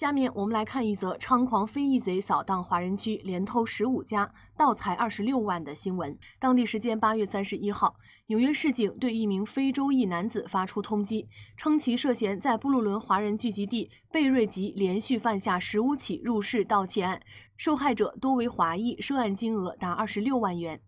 下面我们来看一则猖狂非裔贼扫荡华人区，连偷十五家，盗财二十六万的新闻。当地时间八月三十一号，纽约市警对一名非洲裔男子发出通缉，称其涉嫌在布鲁伦华人聚集地贝瑞吉连续犯下十五起入室盗窃案，受害者多为华裔，涉案金额达二十六万元。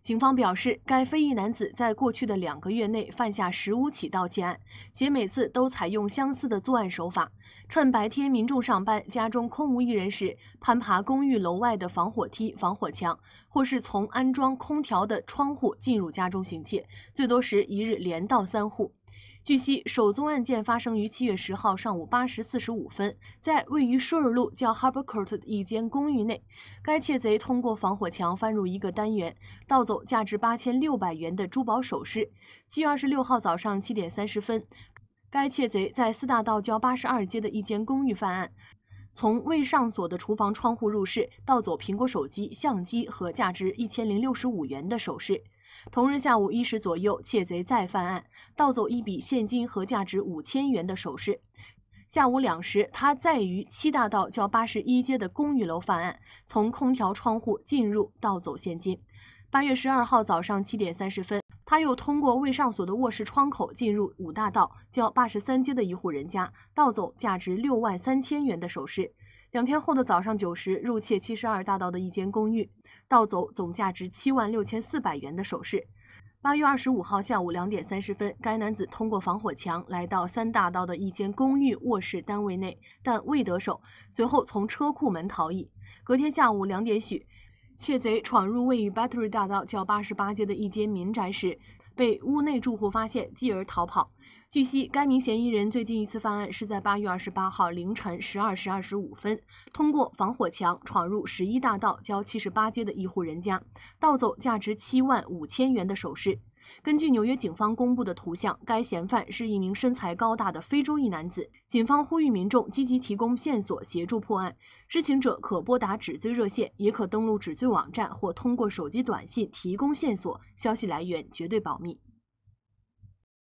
警方表示，该非裔男子在过去的两个月内犯下十五起盗窃案，且每次都采用相似的作案手法。趁白天民众上班、家中空无一人时，攀爬公寓楼外的防火梯、防火墙，或是从安装空调的窗户进入家中行窃，最多时一日连盗三户。据悉，首宗案件发生于七月十号上午八时四十五分，在位于顺尔路叫 Harbort r c o u 的一间公寓内，该窃贼通过防火墙翻入一个单元，盗走价值八千六百元的珠宝首饰。七月二十六号早上七点三十分。该窃贼在四大道交八十二街的一间公寓犯案，从未上锁的厨房窗户入室，盗走苹果手机、相机和价值一千零六十五元的首饰。同日下午一时左右，窃贼再犯案，盗走一笔现金和价值五千元的首饰。下午两时，他再于七大道交八十一街的公寓楼犯案，从空调窗户进入，盗走现金。八月十二号早上七点三十分。他又通过未上锁的卧室窗口进入五大道叫八十三街的一户人家，盗走价值六万三千元的首饰。两天后的早上九时，入窃七十二大道的一间公寓，盗走总价值七万六千四百元的首饰。八月二十五号下午两点三十分，该男子通过防火墙来到三大道的一间公寓卧室单位内，但未得手，随后从车库门逃逸。隔天下午两点许。窃贼闯入位于 Battery 大道交八十八街的一间民宅时，被屋内住户发现，继而逃跑。据悉，该名嫌疑人最近一次犯案是在八月二十八号凌晨十二时二十五分，通过防火墙闯入十一大道交七十八街的一户人家，盗走价值七万五千元的首饰。根据纽约警方公布的图像，该嫌犯是一名身材高大的非洲裔男子。警方呼吁民众积极提供线索，协助破案。知情者可拨打指罪热线，也可登录指罪网站或通过手机短信提供线索。消息来源绝对保密。